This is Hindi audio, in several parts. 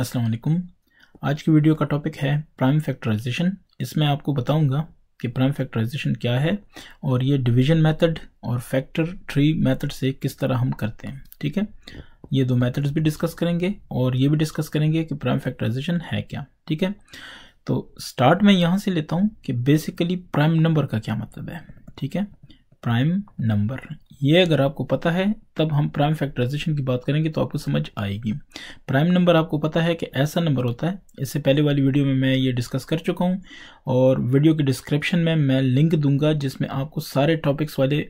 अस्सलाम वालेकुम आज की वीडियो का टॉपिक है प्राइम फैक्टराइजेशन इसमें आपको बताऊंगा कि प्राइम फैक्टराइजेशन क्या है और ये डिवीजन मेथड और फैक्टर थ्री मेथड से किस तरह हम करते हैं ठीक है ये दो मेथड्स भी डिस्कस करेंगे और ये भी डिस्कस करेंगे कि प्राइम फैक्टराइजेशन है क्या ठीक है तो स्टार्ट में यहाँ से लेता हूँ कि बेसिकली प्राइम नंबर का क्या मतलब है ठीक है प्राइम नंबर ये अगर आपको पता है तब हम प्राइम फैक्टराइजेशन की बात करेंगे तो आपको समझ आएगी प्राइम नंबर आपको पता है कि ऐसा नंबर होता है इससे पहले वाली वीडियो में मैं ये डिस्कस कर चुका हूँ और वीडियो के डिस्क्रिप्शन में मैं लिंक दूंगा जिसमें आपको सारे टॉपिक्स वाले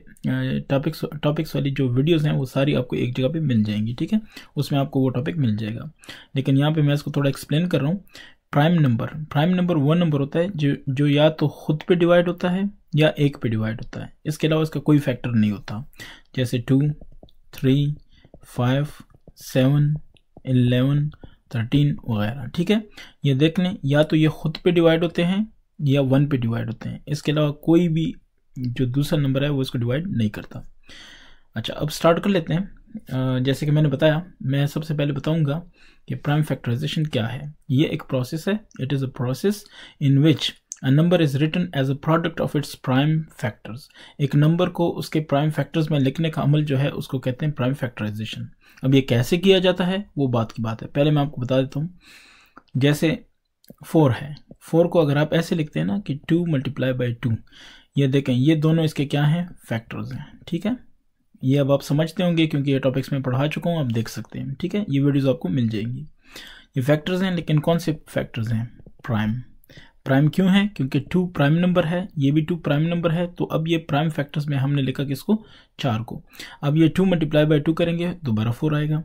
टॉपिक्स टॉपिक्स वाली जो वीडियोज़ हैं वो सारी आपको एक जगह पर मिल जाएंगी ठीक है उसमें आपको वो टॉपिक मिल जाएगा लेकिन यहाँ पर मैं इसको थोड़ा एक्सप्लेन कर रहा हूँ प्राइम नंबर प्राइम नंबर वो नंबर होता है जो जो या तो खुद पे डिवाइड होता है या एक पे डिवाइड होता है इसके अलावा इसका कोई फैक्टर नहीं होता जैसे two three five seven eleven thirteen वगैरह ठीक है ये देख लें या तो ये खुद पे डिवाइड होते हैं या वन पे डिवाइड होते हैं इसके अलावा कोई भी जो दूसरा नंबर है वो इसको डिवाइड नहीं करता अच्छा अब स्टार्ट कर लेते हैं जैसे कि मैंने बताया मैं सबसे पहले बताऊँगा कि प्राइम फैक्टराइजेशन क्या है ये एक प्रोसेस है it is a process in which A number is written as a product of its prime factors. एक नंबर को उसके प्राइम फैक्टर्स में लिखने का अमल जो है उसको कहते हैं प्राइम फैक्टराइजेशन अब ये कैसे किया जाता है वो बात की बात है पहले मैं आपको बता देता हूँ जैसे फोर है फोर को अगर आप ऐसे लिखते हैं ना कि टू मल्टीप्लाई बाई टू ये देखें ये दोनों इसके क्या हैं फैक्टर्स हैं ठीक है ये अब आप समझते होंगे क्योंकि ये टॉपिक्स में पढ़ा चुका हूँ आप देख सकते हैं ठीक है ये वीडियोज़ आपको मिल जाएंगी ये फैक्टर्स हैं लेकिन कौन से फैक्टर्स हैं प्राइम प्राइम क्यों है क्योंकि टू प्राइम नंबर है ये भी टू प्राइम नंबर है तो अब ये प्राइम फैक्टर्स में हमने लिखा किसको चार को अब ये टू मल्टीप्लाई बाई टू करेंगे दोबारा फोर आएगा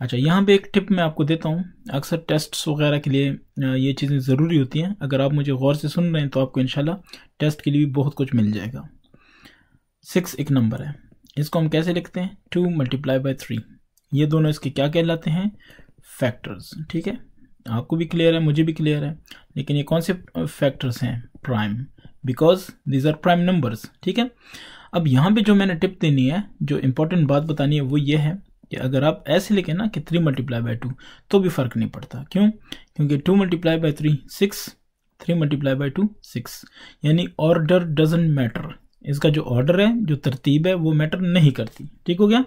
अच्छा यहाँ पे एक टिप मैं आपको देता हूँ अक्सर टेस्ट्स वगैरह के लिए ये चीज़ें ज़रूरी होती हैं अगर आप मुझे गौर से सुन रहे हैं तो आपको इन टेस्ट के लिए भी बहुत कुछ मिल जाएगा सिक्स एक नंबर है इसको हम कैसे लिखते हैं टू मल्टीप्लाई बाई थ्री ये दोनों इसके क्या कहलाते हैं फैक्टर्स ठीक है आपको भी क्लियर है मुझे भी क्लियर है लेकिन ये कौन से फैक्टर्स हैं prime because these are prime numbers ठीक है अब यहाँ पे जो मैंने टिप देनी है जो इंपॉर्टेंट बात बतानी है वो ये है कि अगर आप ऐसे लिखें ना कि थ्री मल्टीप्लाई बाई टू तो भी फ़र्क नहीं पड़ता क्यों क्योंकि two multiply by three six three multiply by two six यानी ऑर्डर डजेंट मैटर इसका जो ऑर्डर है जो तरतीब है वो मैटर नहीं करती ठीक हो गया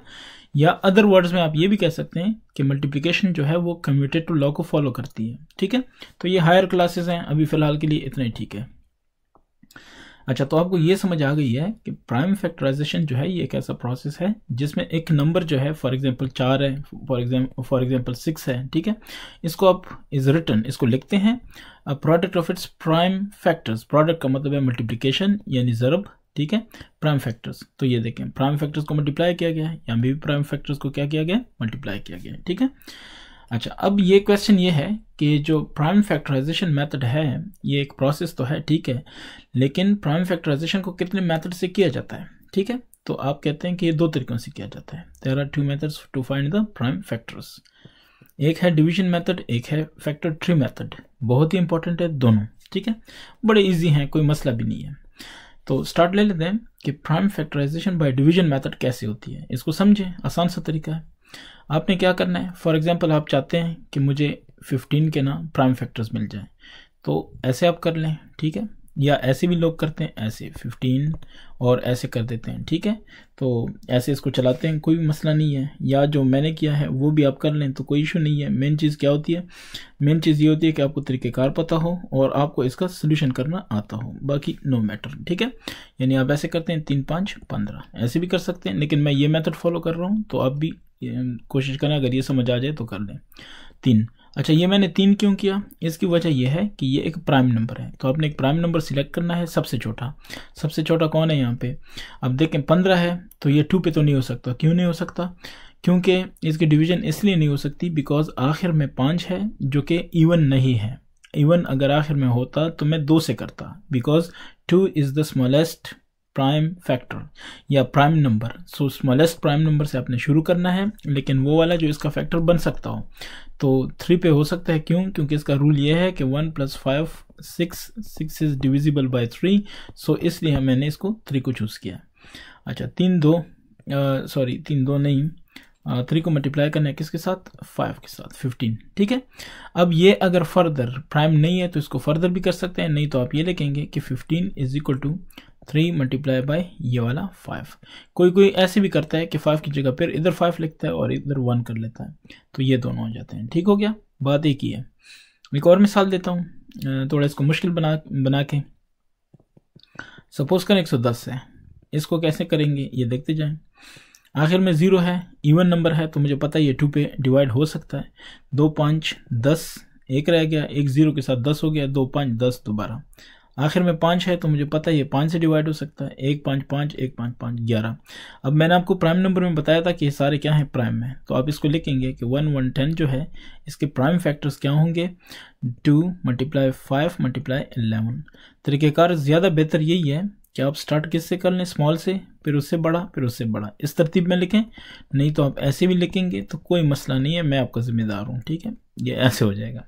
या अदर वर्ड्स में आप ये भी कह सकते हैं कि मल्टीप्लिकेशन जो है वो कम्यूटेड टू लॉ को फॉलो करती है ठीक है तो ये हायर क्लासेस हैं अभी फ़िलहाल के लिए इतना ही ठीक है अच्छा तो आपको ये समझ आ गई है कि प्राइम फैक्टराइजेशन जो है ये एक ऐसा प्रोसेस है जिसमें एक नंबर जो है फॉर एग्जांपल चार है for example for example six है ठीक है इसको आप इज रिटर्न इसको लिखते हैं product of its prime factors product का मतलब है मल्टीप्लिकेशन यानी ज़रब ठीक है प्राइम फैक्टर्स तो ये देखें प्राइम फैक्टर्स को मल्टीप्लाई किया गया है यहाँ भी प्राइम फैक्टर्स को क्या किया गया मल्टीप्लाई किया गया है ठीक है अच्छा अब ये क्वेश्चन ये है कि जो प्राइम फैक्टराइजेशन मेथड है ये एक प्रोसेस तो है ठीक है लेकिन प्राइम फैक्टराइजेशन को कितने मेथड से किया जाता है ठीक है तो आप कहते हैं कि ये दो तरीक़ों से किया जाता है there are two methods to find the prime factors एक है डिवीजन मेथड एक है फैक्टर थ्री मेथड बहुत ही इंपॉर्टेंट है दोनों ठीक है बड़े इजी हैं कोई मसला भी नहीं है तो स्टार्ट ले लेते हैं कि prime factorization by division method कैसे होती है इसको समझें आसान सा तरीका है आपने क्या करना है फॉर एग्जांपल आप चाहते हैं कि मुझे 15 के ना प्राइम फैक्टर्स मिल जाएं तो ऐसे आप कर लें ठीक है या ऐसे भी लोग करते हैं ऐसे 15 और ऐसे कर देते हैं ठीक है तो ऐसे इसको चलाते हैं कोई भी मसला नहीं है या जो मैंने किया है वो भी आप कर लें तो कोई इशू नहीं है मेन चीज़ क्या होती है मेन चीज़ ये होती है कि आपको तरीक़ेकार पता हो और आपको इसका सोल्यूशन करना आता हो बाकी नो मैटर ठीक है यानी आप ऐसे करते हैं तीन पाँच पंद्रह ऐसे भी कर सकते हैं लेकिन मैं ये मैथड फॉलो कर रहा हूँ तो आप भी कोशिश करें अगर ये समझ आ जाए तो कर लें तीन अच्छा ये मैंने तीन क्यों किया इसकी वजह यह है कि ये एक प्राइम नंबर है तो आपने एक प्राइम नंबर सिलेक्ट करना है सबसे छोटा सबसे छोटा कौन है यहाँ पे अब देखें पंद्रह है तो ये टू पे तो नहीं हो सकता क्यों नहीं हो सकता क्योंकि इसकी डिवीज़न इसलिए नहीं हो सकती बिकॉज आखिर में पाँच है जो कि इवन नहीं है इवन अगर आखिर में होता तो मैं दो से करता because two is the smallest prime factor या prime number so smallest prime number से आपने शुरू करना है लेकिन वो वाला जो इसका फैक्टर बन सकता हो तो थ्री पे हो सकता है क्यों क्योंकि इसका रूल ये है कि one plus five six six is divisible by three so इसलिए मैंने इसको थ्री को चूज़ किया अच्छा तीन दो सॉरी तीन दो नहीं थ्री को मल्टीप्लाई करना है किसके साथ फाइव के साथ फिफ्टीन ठीक है अब ये अगर फर्दर प्राइम नहीं है तो इसको फर्दर भी कर सकते हैं नहीं तो आप ये लिखेंगे कि fifteen is equal to three multiply by ये वाला फाइव कोई कोई ऐसे भी करता है कि फाइव की जगह फिर इधर फाइव लिखता है और इधर वन कर लेता है तो ये दोनों हो जाते हैं ठीक हो गया बात एक ही है एक और मिसाल देता हूँ थोड़ा इसको मुश्किल बना बना के सपोज करें एक सौ दस है इसको कैसे करेंगे ये देखते जाएं आखिर में ज़ीरो है इवन नंबर है तो मुझे पता है ये टू पे डिवाइड हो सकता है दो पाँच दस एक रह गया एक ज़ीरो के साथ दस हो गया दो पाँच दस दोबारा आखिर में पाँच है तो मुझे पता है ये पाँच से डिवाइड हो सकता है एक पाँच पाँच एक पाँच पाँच ग्यारह अब मैंने आपको प्राइम नंबर में बताया था कि ये सारे क्या हैं प्राइम में तो आप इसको लिखेंगे कि वन वन टेन जो है इसके प्राइम फैक्टर्स क्या होंगे two multiply five multiply eleven तरीक़ेकार ज़्यादा बेहतर यही है कि आप स्टार्ट किससे कर लें स्मॉल से फिर उससे बड़ा फिर उससे बड़ा इस तरतीब में लिखें नहीं तो आप ऐसे भी लिखेंगे तो कोई मसला नहीं है मैं आपका ज़िम्मेदार हूँ ठीक है ये ऐसे हो जाएगा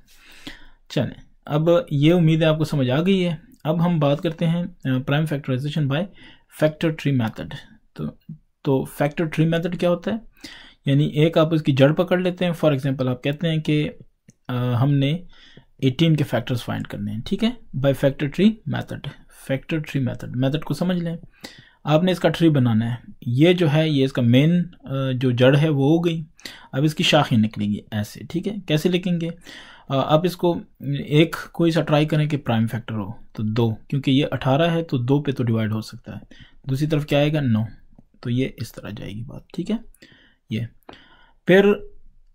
चलें अब ये उम्मीद है आपको समझ आ गई है अब हम बात करते हैं prime factorization by factor tree method तो तो फैक्टर ट्री मेथड क्या होता है यानी एक आप इसकी जड़ पकड़ लेते हैं फॉर एग्जांपल आप कहते हैं कि हमने 18 के फैक्टर्स फाइंड करने हैं ठीक है by factor tree method factor tree method method को समझ लें आपने इसका ट्री बनाना है ये जो है ये इसका मेन जो जड़ है वो हो गई अब इसकी शाखें निकलेंगी ऐसे ठीक है कैसे लिखेंगे आप इसको एक कोई सा ट्राई करें कि प्राइम फैक्टर हो तो दो क्योंकि ये अठारह है तो दो पे तो डिवाइड हो सकता है दूसरी तरफ क्या आएगा नौ तो ये इस तरह जाएगी बात ठीक है ये फिर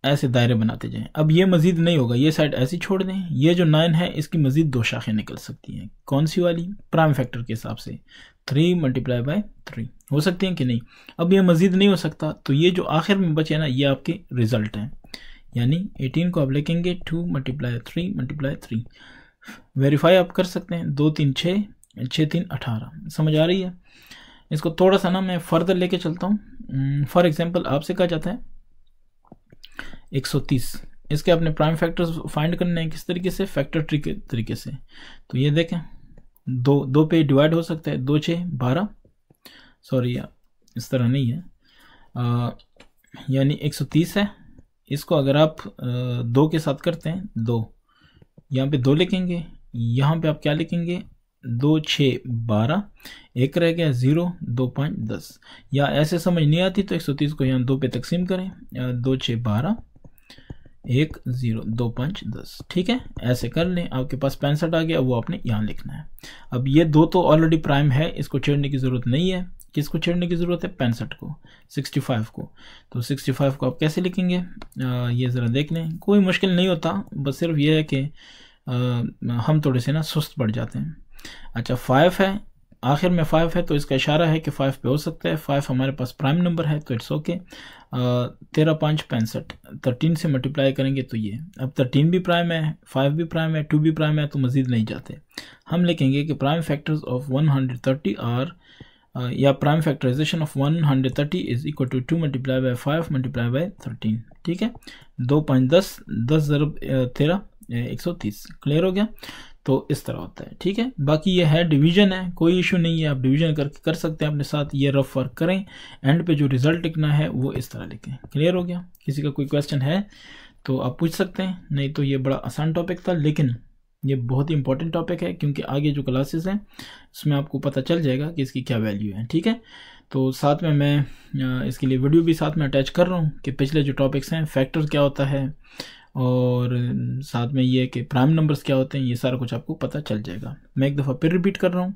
ऐसे दायरे बनाते जाएं अब ये मज़ीद नहीं होगा ये साइड ऐसी छोड़ दें ये जो नाइन है इसकी मज़ीद दो शाखें निकल सकती हैं कौन सी वाली प्राइम फैक्टर के हिसाब से थ्री मल्टीप्लाई बाय थ्री हो सकती हैं कि नहीं अब ये मज़ीद नहीं हो सकता तो ये जो आखिर में बचे ना ये आपके रिज़ल्ट हैं यानी एटीन को आप लिखेंगे two multiply three multiply three verify आप कर सकते हैं दो तीन छः छः तीन अठारह समझ आ रही है इसको थोड़ा सा ना मैं फर्दर लेके चलता हूँ फॉर hmm, एग्जांपल आपसे कहा जाता है 130 इसके अपने प्राइम फैक्टर्स फाइंड करने हैं किस तरीके से फैक्टर ट्रिक तरीके से तो ये देखें दो दो पे डिवाइड हो सकता है दो छः बारह सॉरी इस तरह नहीं है uh, एक यानी तीस है इसको अगर आप दो के साथ करते हैं दो यहाँ पे दो लिखेंगे यहाँ पे आप क्या लिखेंगे दो छः बारह एक रह गया ज़ीरो दो पाँच दस या ऐसे समझ नहीं आती तो एक सौ तीस को यहाँ दो पे तकसीम करें दो छः बारह एक ज़ीरो दो पाँच दस ठीक है ऐसे कर लें आपके पास पैंसठ आ गया वो आपने यहाँ लिखना है अब ये दो तो ऑलरेडी प्राइम है इसको छेड़ने की ज़रूरत नहीं है किसको छेड़ने की ज़रूरत है पैंसठ को 65 को तो 65 को आप कैसे लिखेंगे ये ज़रा देख लें कोई मुश्किल नहीं होता बस सिर्फ ये है कि हम थोड़े से ना सुस्त पड़ जाते हैं अच्छा फाइव है आखिर में फाइव है तो इसका इशारा है कि फाइव पे हो सकता है फाइव हमारे पास प्राइम नंबर है तो इट्स ओके तेरह पाँच पैंसठ थर्टीन से मल्टीप्लाई करेंगे तो ये अब थर्टीन भी प्राइम है फाइव भी प्राइम है टू भी प्राइम है तो मज़ीद नहीं जाते हम लिखेंगे कि prime factors of one hundred thirty are या prime factorization of 130 is equal to two multiply by five multiply by thirteen ठीक है दो पाँच दस दस जर uh, तेरह uh, एक सौ तीस क्लियर हो गया तो इस तरह होता है ठीक है बाकी ये है डिवीजन है कोई इशू नहीं है आप डिवीजन करके कर सकते हैं अपने साथ ये रफ वर्क करें एंड पे जो रिजल्ट लिखना है वो इस तरह लिखें क्लियर हो गया किसी का कोई क्वेश्चन है तो आप पूछ सकते हैं नहीं तो ये बड़ा आसान टॉपिक था लेकिन ये बहुत ही इंपॉर्टेंट टॉपिक है क्योंकि आगे जो क्लासेस हैं उसमें आपको पता चल जाएगा कि इसकी क्या वैल्यू है ठीक है तो साथ में मैं इसके लिए वीडियो भी साथ में अटैच कर रहा हूँ कि पिछले जो टॉपिक्स हैं फैक्टर क्या होता है और साथ में ये कि प्राइम नंबर्स क्या होते हैं ये सारा कुछ आपको पता चल जाएगा मैं एक दफ़ा फिर रिपीट कर रहा हूँ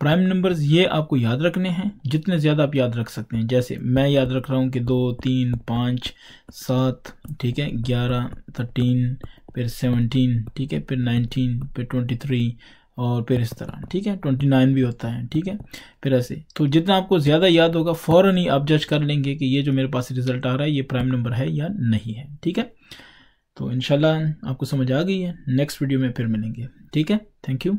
प्राइम नंबर्स ये आपको याद रखने हैं जितने ज़्यादा आप याद रख सकते हैं जैसे मैं याद रख रहा हूँ कि दो तीन पाँच सात ठीक है ग्यारह थर्टीन फिर सेवनटीन ठीक है फिर नाइनटीन फिर ट्वेंटी थ्री और फिर इस तरह ठीक है ट्वेंटी नाइन भी होता है ठीक है फिर ऐसे तो जितना आपको ज़्यादा याद होगा फ़ौरन ही आप जज कर लेंगे कि ये जो मेरे पास रिजल्ट आ रहा है ये प्राइम नंबर है या नहीं है ठीक है तो इन आपको समझ आ गई है नेक्स्ट वीडियो में फिर मिलेंगे ठीक है थैंक यू